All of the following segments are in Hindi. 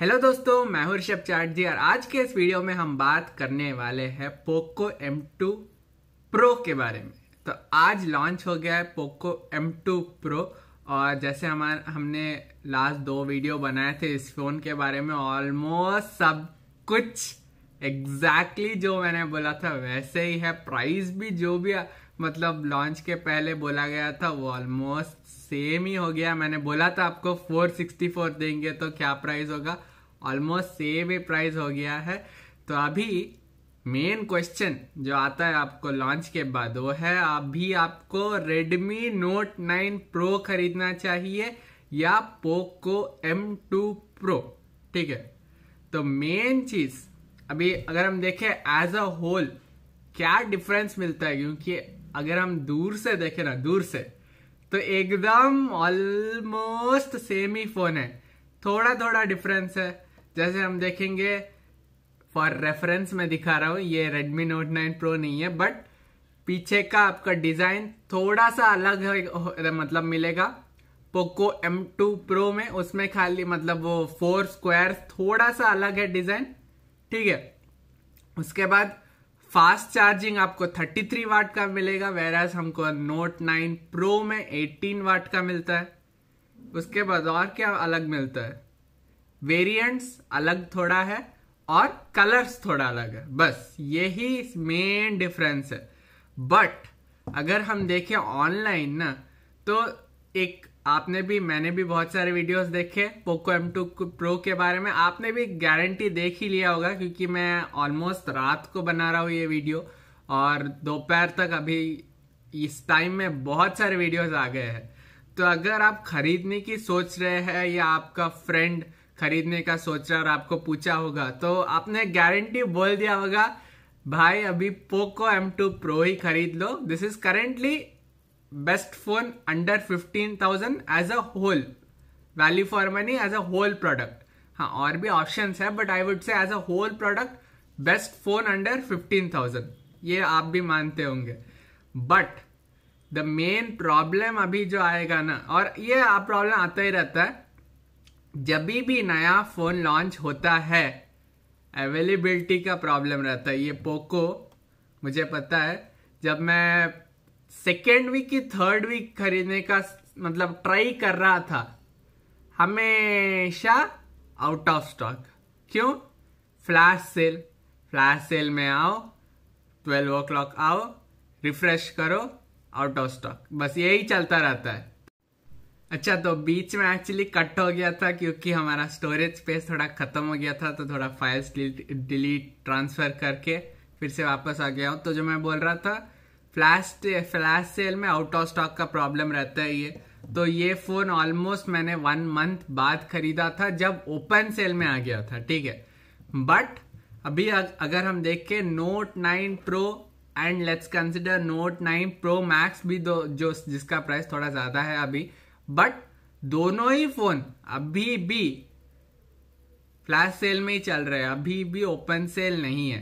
हेलो दोस्तों मैं हूं ऋषभ जी और आज के इस वीडियो में हम बात करने वाले हैं पोको M2 Pro के बारे में तो आज लॉन्च हो गया है पोको M2 Pro और जैसे हमारे हमने लास्ट दो वीडियो बनाए थे इस फ़ोन के बारे में ऑलमोस्ट सब कुछ एग्जैक्टली exactly जो मैंने बोला था वैसे ही है प्राइस भी जो भी मतलब लॉन्च के पहले बोला गया था वो ऑलमोस्ट सेम ही हो गया मैंने बोला था आपको 464 देंगे तो क्या प्राइस होगा ऑलमोस्ट सेम ही प्राइस हो गया है तो अभी मेन क्वेश्चन जो आता है आपको लॉन्च के बाद वो है अभी आपको Redmi Note 9 Pro खरीदना चाहिए या Poco M2 Pro ठीक है तो मेन चीज अभी अगर हम देखें एज अ होल क्या डिफरेंस मिलता है क्योंकि अगर हम दूर से देखें ना दूर से तो एकदम ऑलमोस्ट सेम ही फोन है थोड़ा थोड़ा डिफरेंस है जैसे हम देखेंगे फॉर रेफरेंस मैं दिखा रहा हूँ ये Redmi Note 9 Pro नहीं है बट पीछे का आपका डिजाइन थोड़ा सा अलग है मतलब मिलेगा Poco M2 Pro में उसमें खाली मतलब वो फोर स्क्वायर थोड़ा सा अलग है डिजाइन ठीक है उसके बाद फास्ट चार्जिंग आपको 33 वाट का मिलेगा वेराज हमको नोट 9 प्रो में 18 वाट का मिलता है उसके बाद और क्या अलग मिलता है वेरिएंट्स अलग थोड़ा है और कलर्स थोड़ा अलग है बस यही मेन डिफरेंस है बट अगर हम देखें ऑनलाइन ना तो एक आपने भी मैंने भी बहुत सारे वीडियोस देखे पोको एम टू प्रो के बारे में आपने भी गारंटी देख ही लिया होगा क्योंकि मैं ऑलमोस्ट रात को बना रहा हूँ ये वीडियो और दोपहर तक अभी इस टाइम में बहुत सारे वीडियोस आ गए हैं तो अगर आप खरीदने की सोच रहे हैं या आपका फ्रेंड खरीदने का सोचा और आपको पूछा होगा तो आपने गारंटी बोल दिया होगा भाई अभी पोको एम टू प्रो ही खरीद लो this is currently best phone under fifteen thousand as a whole value for money as a whole product हाँ और भी ऑप्शन है but I would say as a whole product best phone under fifteen thousand ये आप भी मानते होंगे बट द मेन प्रॉब्लम अभी जो आएगा ना और ये प्रॉब्लम आता ही रहता है जब भी नया फ़ोन लॉन्च होता है अवेलेबिलिटी का प्रॉब्लम रहता है ये पोको मुझे पता है जब मैं सेकेंड वीक की थर्ड वीक खरीदने का मतलब ट्राई कर रहा था हमेशा आउट ऑफ स्टॉक क्यों फ्लैश सेल फ्लैश सेल में आओ ट्वेल्व ओ क्लॉक आओ रिफ्रेश करो आउट ऑफ स्टॉक बस यही चलता रहता है अच्छा तो बीच में एक्चुअली कट हो गया था क्योंकि हमारा स्टोरेज स्पेस थोड़ा ख़त्म हो गया था तो थोड़ा फाइल्स डिलीट ट्रांसफ़र करके फिर से वापस आ गया हूँ तो जो मैं बोल रहा था फ्लैश फ्लैश सेल में आउट ऑफ स्टॉक का प्रॉब्लम रहता है ये तो ये फ़ोन ऑलमोस्ट मैंने वन मंथ बाद ख़रीदा था जब ओपन सेल में आ गया था ठीक है बट अभी अगर हम देख के Note nine pro and let's consider Note nine pro max भी दो जो जिसका प्राइस थोड़ा ज़्यादा है अभी बट दोनों ही फोन अभी भी फ्लैश सेल में ही चल रहे हैं अभी भी ओपन सेल नहीं है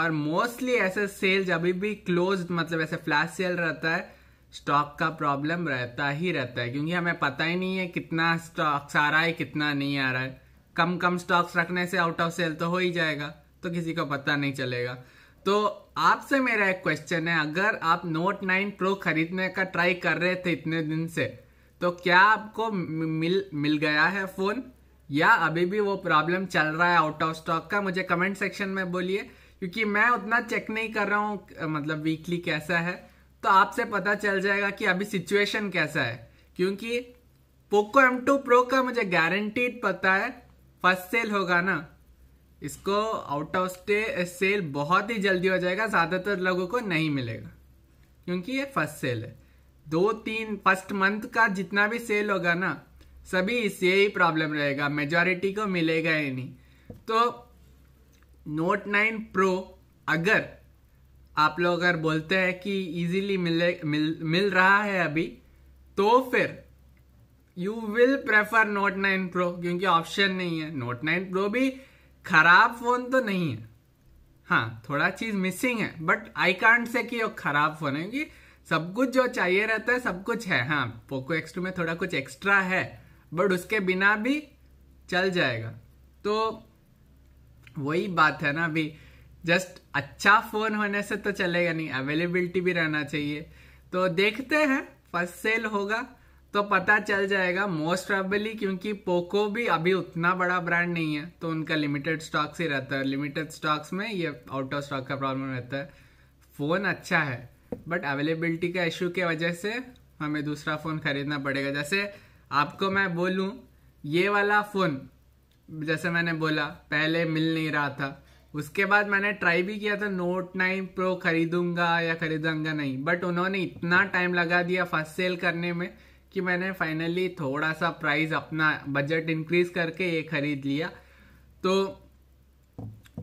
और मोस्टली ऐसे सेल्स अभी भी क्लोज मतलब ऐसे फ्लैश सेल रहता है स्टॉक का प्रॉब्लम रहता ही रहता है क्योंकि हमें पता ही नहीं है कितना स्टॉक्स आ रहा है कितना नहीं आ रहा है कम कम स्टॉक्स रखने से आउट ऑफ सेल तो हो ही जाएगा तो किसी को पता नहीं चलेगा तो आपसे मेरा एक क्वेश्चन है अगर आप नोट नाइन प्रो खरीदने का ट्राई कर रहे थे इतने दिन से तो क्या आपको मिल मिल गया है फ़ोन या अभी भी वो प्रॉब्लम चल रहा है आउट ऑफ स्टॉक का मुझे कमेंट सेक्शन में बोलिए क्योंकि मैं उतना चेक नहीं कर रहा हूँ मतलब वीकली कैसा है तो आपसे पता चल जाएगा कि अभी सिचुएशन कैसा है क्योंकि पोको एम टू प्रो का मुझे गारंटीड पता है फर्स्ट सेल होगा ना इसको आउट ऑफ स्टे सेल बहुत ही जल्दी हो जाएगा ज़्यादातर लोगों को नहीं मिलेगा क्योंकि ये फर्स्ट सेल है दो तीन फर्स्ट मंथ का जितना भी सेल होगा ना सभी इससे ही प्रॉब्लम रहेगा मेजॉरिटी को मिलेगा ही नहीं तो नोट नाइन प्रो अगर आप लोग अगर बोलते हैं कि इजीली मिले मिल मिल रहा है अभी तो फिर you will prefer Note nine pro क्योंकि ऑप्शन नहीं है नोट नाइन प्रो भी खराब फोन तो नहीं है हाँ थोड़ा चीज मिसिंग है बट आई कांट से कि वो खराब फोन है क्योंकि सब कुछ जो चाहिए रहता है सब कुछ है हाँ पोको एक्स टू में थोड़ा कुछ एक्स्ट्रा है बट उसके बिना भी चल जाएगा तो वही बात है ना अभी जस्ट अच्छा फोन होने से तो चलेगा नहीं अवेलेबिलिटी भी रहना चाहिए तो देखते हैं फर्स्ट सेल होगा तो पता चल जाएगा मोस्ट प्रॉबली क्योंकि पोको भी अभी उतना बड़ा ब्रांड नहीं है तो उनका लिमिटेड स्टॉक्स ही रहता है लिमिटेड स्टॉक्स में ये आउट ऑफ स्टॉक का प्रॉब्लम रहता है फ़ोन अच्छा है बट अवेलेबिलिटी का इशू के वजह से हमें दूसरा फ़ोन ख़रीदना पड़ेगा जैसे आपको मैं बोलूं ये वाला फ़ोन जैसे मैंने बोला पहले मिल नहीं रहा था उसके बाद मैंने ट्राई भी किया था नोट नाइन प्रो खरीदूंगा या खरीदूंगा नहीं बट उन्होंने इतना टाइम लगा दिया फर्स्ट सेल करने में कि मैंने फाइनली थोड़ा सा प्राइस अपना बजट इंक्रीज करके ये खरीद लिया तो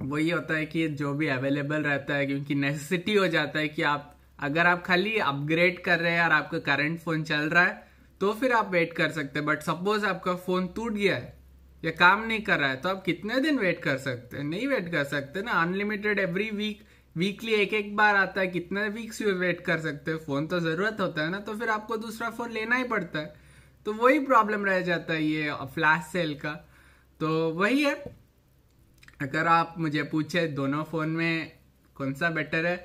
वही होता है कि जो भी अवेलेबल रहता है क्योंकि नेसेसिटी हो जाता है कि आप अगर आप खाली अपग्रेड कर रहे हैं और आपका करंट फोन चल रहा है तो फिर आप वेट कर सकते हैं बट सपोज आपका फोन टूट गया है या काम नहीं कर रहा है तो आप कितने दिन वेट कर सकते हैं नहीं वेट कर सकते ना अनलिमिटेड एवरी वीक वीकली एक एक बार आता है कितने वीक्स वेट कर सकते हैं फोन तो जरूरत होता है ना तो फिर आपको दूसरा फोन लेना ही पड़ता है तो वही प्रॉब्लम रह जाता है ये फ्लैश सेल का तो वही है अगर आप मुझे पूछे दोनों फोन में कौन सा बेटर है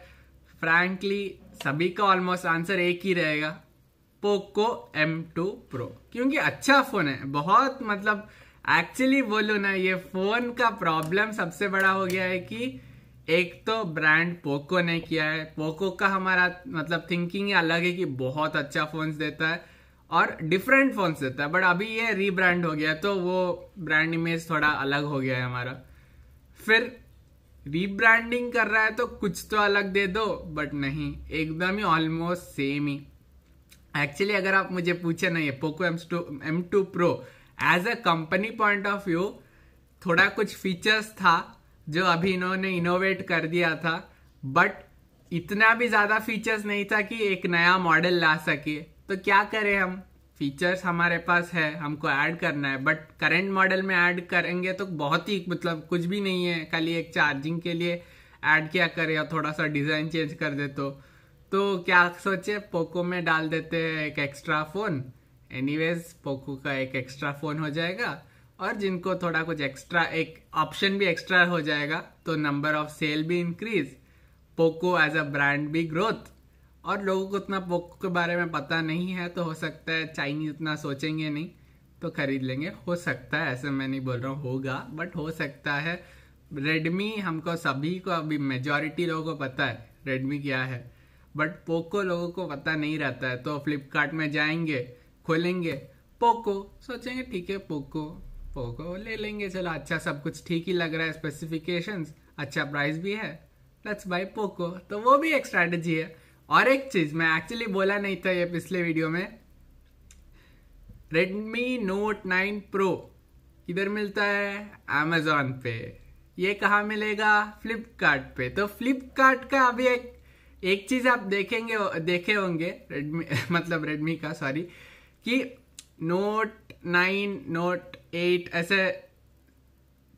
फ्रैंकली सभी का ऑलमोस्ट आंसर एक ही रहेगा पोको M2 Pro क्योंकि अच्छा फोन है बहुत मतलब एक्चुअली बोलो ना ये फोन का प्रॉब्लम सबसे बड़ा हो गया है कि एक तो ब्रांड पोको ने किया है पोको का हमारा मतलब थिंकिंग अलग है कि बहुत अच्छा फोन देता है और डिफरेंट फोन्स देता है बट अभी ये रीब्रांड हो गया तो वो ब्रांड इमेज थोड़ा अलग हो गया है हमारा फिर रीब्रांडिंग कर रहा है तो कुछ तो अलग दे दो बट नहीं एकदम ही ऑलमोस्ट सेम ही एक्चुअली अगर आप मुझे पूछे ना ये Poco M two M two pro as a company point of view थोड़ा कुछ फीचर्स था जो अभी इन्होंने इनोवेट कर दिया था बट इतना भी ज्यादा फीचर्स नहीं था कि एक नया मॉडल ला सके तो क्या करें हम फीचर्स हमारे पास है हमको ऐड करना है बट करेंट मॉडल में ऐड करेंगे तो बहुत ही मतलब कुछ भी नहीं है खाली एक चार्जिंग के लिए ऐड किया करे या थोड़ा सा डिज़ाइन चेंज कर दे तो तो क्या सोचे पोको में डाल देते हैं एक एक्स्ट्रा फ़ोन एनीवेज पोको का एक एक्स्ट्रा फ़ोन हो जाएगा और जिनको थोड़ा कुछ एक्स्ट्रा एक ऑप्शन भी एक्स्ट्रा हो जाएगा तो नंबर ऑफ सेल भी increase Poco as a brand भी ग्रोथ और लोगों को उतना पोको के बारे में पता नहीं है तो हो सकता है चाइनीज उतना सोचेंगे नहीं तो खरीद लेंगे हो सकता है ऐसे मैं नहीं बोल रहा हूँ होगा बट हो सकता है रेडमी हमको सभी को अभी मेजोरिटी लोगों को पता है रेडमी क्या है बट पोको लोगों को पता नहीं रहता है तो फ्लिपकार्ट में जाएंगे खोलेंगे पोको सोचेंगे ठीक है पोको पोको ले लेंगे चलो अच्छा सब कुछ ठीक ही लग रहा है स्पेसिफिकेशंस अच्छा प्राइस भी है लेट्स बाय पोको तो वो भी एक स्ट्रैटेजी है और एक चीज़ मैं एक्चुअली बोला नहीं था ये पिछले वीडियो में रेडमी नोट नाइन प्रो किधर मिलता है अमेजोन पे ये कहाँ मिलेगा फ्लिपकार्ट पे तो फ्लिपकार्ट का अभी एक एक चीज़ आप देखेंगे देखे होंगे रेडमी मतलब रेडमी का सॉरी कि नोट नाइन नोट एट ऐसे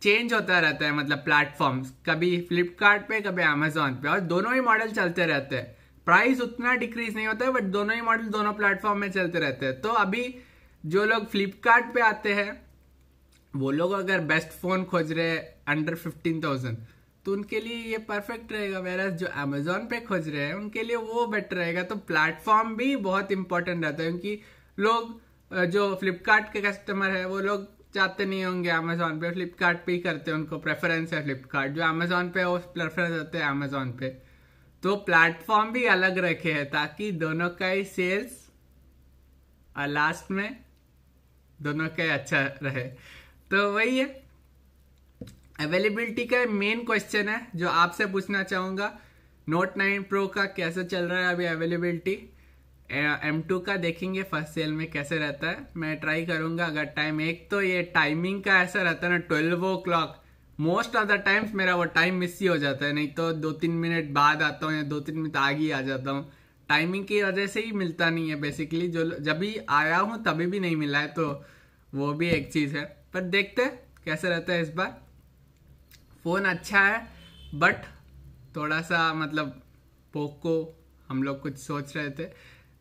चेंज होता रहता है मतलब प्लेटफॉर्म्स कभी फ्लिपकार्ट पे कभी अमेजोन पे और दोनों ही मॉडल चलते रहते हैं प्राइस उतना डिक्रीज नहीं होता है बट दोनों ही मॉडल दोनों प्लेटफॉर्म में चलते रहते हैं तो अभी जो लोग फ्लिपकार्ट पे आते हैं वो लोग अगर बेस्ट फोन खोज रहे हैं अंडर फिफ्टीन थाउजेंड तो उनके लिए ये परफेक्ट रहेगा मेरा जो अमेजोन पे खोज रहे हैं उनके लिए वो बेटर रहेगा तो प्लेटफॉर्म भी बहुत इंपॉर्टेंट रहता है क्योंकि लोग जो फ्लिपकार्ट के कस्टमर है वो लोग चाहते नहीं होंगे अमेजोन पे फ्लिपकार्ट पे ही करते हैं उनको प्रेफरेंस है फ्लिपकार्ट जो अमेजोन पे है वो प्रेफरेंस होते हैं अमेजोन पे तो प्लेटफॉर्म भी अलग रखे हैं ताकि दोनों का ही सेल्स और लास्ट में दोनों का ही अच्छा रहे तो वही है अवेलेबिलिटी का मेन क्वेश्चन है जो आपसे पूछना चाहूंगा नोट नाइन प्रो का कैसे चल रहा है अभी अवेलेबिलिटी एम टू का देखेंगे फर्स्ट सेल में कैसे रहता है मैं ट्राई करूंगा अगर टाइम एक तो ये टाइमिंग का ऐसा रहता है ना twelve o'clock most of the times मेरा वो टाइम मिस ही हो जाता है नहीं तो दो तीन मिनट बाद आता हूँ या दो तीन मिनट आगे ही आ जाता हूँ टाइमिंग की वजह से ही मिलता नहीं है बेसिकली जो जब भी आया हूँ तभी भी नहीं मिला है तो वो भी एक चीज़ है पर देखते कैसे रहता है इस बार फ़ोन अच्छा है बट थोड़ा सा मतलब पोको हम लोग कुछ सोच रहे थे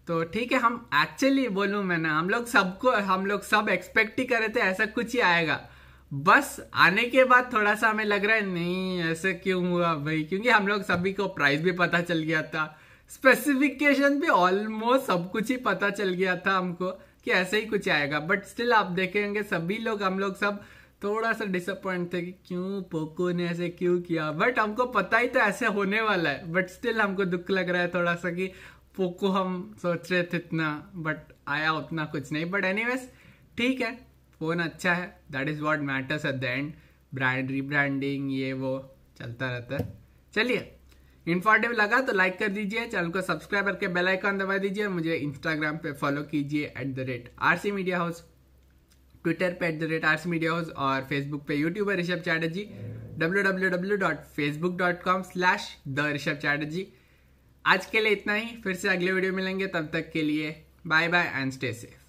तो ठीक है हम एक्चुअली बोलूँ मैं ना हम लोग सबको हम लोग सब एक्सपेक्ट ही कर रहे थे ऐसा कुछ ही आएगा बस आने के बाद थोड़ा सा हमें लग रहा है नहीं ऐसे क्यों हुआ भाई क्योंकि हम लोग सभी को प्राइस भी पता चल गया था स्पेसिफिकेशन भी ऑलमोस्ट सब कुछ ही पता चल गया था हमको कि ऐसे ही कुछ आएगा बट स्टिल आप देखेंगे सभी लोग हम लोग सब थोड़ा सा डिसअपॉइंट थे कि क्यों पोको ने ऐसे क्यों किया बट हमको पता ही तो ऐसे होने वाला है बट स्टिल हमको दुख लग रहा है थोड़ा सा कि पोको हम सोच रहे थे इतना बट आया उतना कुछ नहीं बट एनी ठीक है फ़ोन अच्छा है that is what matters at the end brand rebranding ये वो चलता रहता है चलिए इन्फॉर्मेटिव लगा तो लाइक कर दीजिए चैनल को सब्सक्राइब करके बेल आइकन दबा दीजिए मुझे इंस्टाग्राम पे फॉलो कीजिए at the rate R C media house Twitter पे at the rate R C media house और फेसबुक पे YouTuber Rishabh Chatterjee W W W dot Facebook dot com slash the Rishabh Chatterjee आज के लिए इतना ही फिर से अगले वीडियो मिलेंगे तब तक के लिए bye bye and stay safe